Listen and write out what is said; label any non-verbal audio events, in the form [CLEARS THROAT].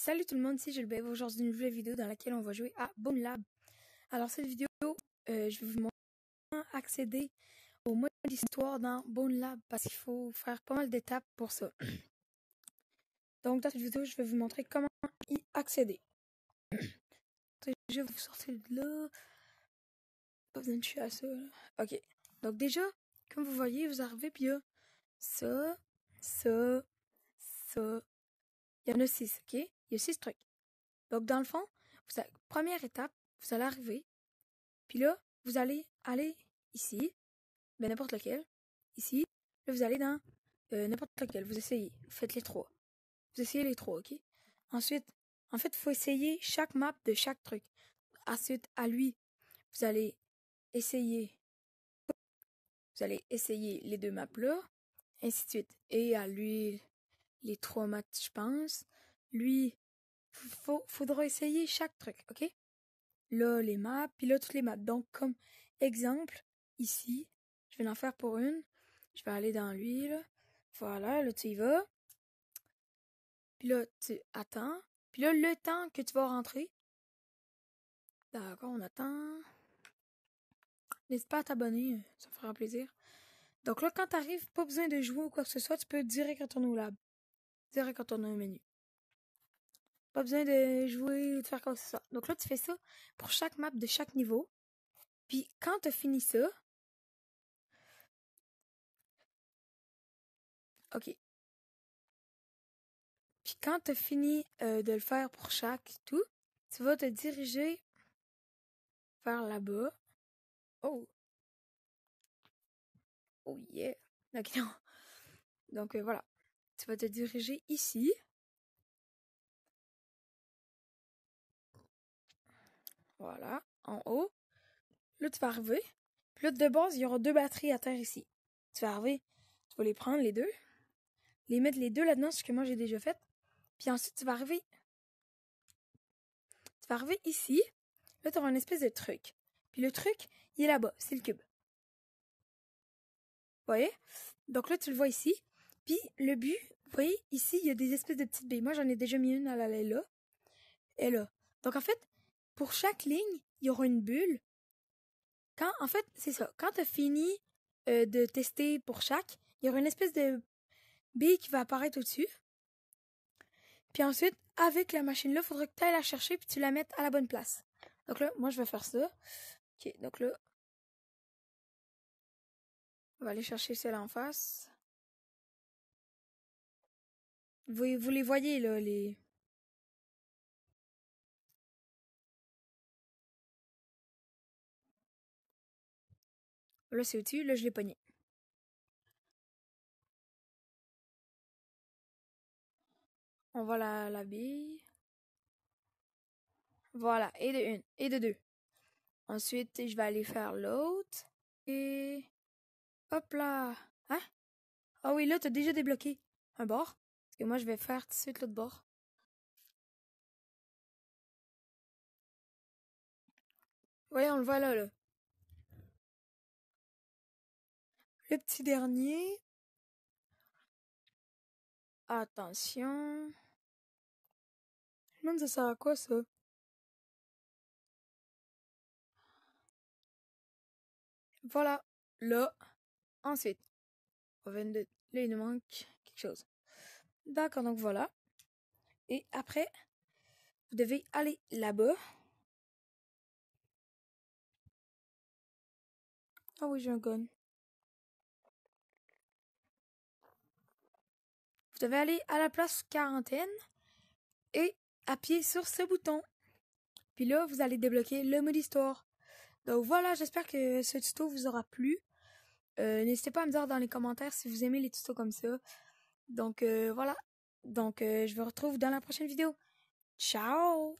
Salut tout le monde, c'est vous Aujourd'hui, une nouvelle vidéo dans laquelle on va jouer à Boom Lab. Alors, cette vidéo, euh, je vais vous montrer comment accéder au mode d'histoire dans bone Lab parce qu'il faut faire pas mal d'étapes pour ça. [CLEARS THROAT] Donc, dans cette vidéo, je vais vous montrer comment y accéder. [CLEARS THROAT] Je vais vous sortir de là. Pas besoin de à ça. Ok. Donc, déjà, comme vous voyez, vous arrivez, puis ça, ça, ça. Il y en a 6, ok? Il y a six trucs. Donc, dans le fond, première étape, vous allez arriver, puis là, vous allez aller ici, ben n'importe lequel, ici, là, vous allez dans euh, n'importe lequel, vous essayez, vous faites les trois. Vous essayez les trois, ok? Ensuite, en fait, il faut essayer chaque map de chaque truc. Ensuite, à lui, vous allez essayer, vous allez essayer les deux maps là, ainsi de suite. Et à lui, les trois maps, je pense. Lui, faut, faudra essayer chaque truc, ok Là, les maps, puis là, toutes les maps. Donc, comme exemple, ici, je vais en faire pour une. Je vais aller dans lui, là. Voilà, là, tu y vas. Puis là, tu attends. Puis là, le temps que tu vas rentrer. D'accord, on attend. N'hésite pas à t'abonner, ça fera plaisir. Donc là, quand t'arrives, pas besoin de jouer ou quoi que ce soit, tu peux direct retourner au lab. Direct retourner au menu besoin de jouer ou de faire comme ça Donc là, tu fais ça pour chaque map de chaque niveau. Puis quand tu as fini ça. Ok. Puis quand tu as fini euh, de le faire pour chaque tout, tu vas te diriger vers là-bas. Oh! Oh yeah! Donc, non. Donc euh, voilà. Tu vas te diriger ici. Voilà, en haut. Là, tu vas arriver. Puis là, de base, il y aura deux batteries à terre ici. Tu vas arriver, tu vas les prendre, les deux. Les mettre les deux là-dedans, ce que moi j'ai déjà fait. Puis ensuite, tu vas arriver. Tu vas arriver ici. Là, tu auras une espèce de truc. Puis le truc, il est là-bas. C'est le cube. voyez? Donc là, tu le vois ici. Puis le but, vous voyez, ici, il y a des espèces de petites baies Moi, j'en ai déjà mis une à la là. Et là. Donc en fait, pour chaque ligne, il y aura une bulle. Quand, en fait, c'est ça. Quand tu as fini euh, de tester pour chaque, il y aura une espèce de bille qui va apparaître au-dessus. Puis ensuite, avec la machine-là, il faudra que tu ailles la chercher puis tu la mettes à la bonne place. Donc là, moi, je vais faire ça. Ok, donc là, on va aller chercher celle en face. Vous, vous les voyez, là, les, Là, c'est au-dessus, là, je l'ai pogné. On voit la, bille. Voilà, et de une, et de deux. Ensuite, je vais aller faire l'autre. Et. Hop là! Hein? Ah oui, là, t'as déjà débloqué un bord. Parce que moi, je vais faire tout de suite l'autre bord. Voyons on le voit là, là. Le petit dernier. Attention. Non, ça sert à quoi ça. Voilà. Là. Ensuite. Là, il nous manque quelque chose. D'accord, donc voilà. Et après, vous devez aller là-bas. Ah oui, j'ai un gun. Je devais aller à la place quarantaine et appuyer sur ce bouton. Puis là, vous allez débloquer le mode histoire. Donc voilà, j'espère que ce tuto vous aura plu. Euh, n'hésitez pas à me dire dans les commentaires si vous aimez les tutos comme ça. Donc euh, voilà. Donc euh, je vous retrouve dans la prochaine vidéo. Ciao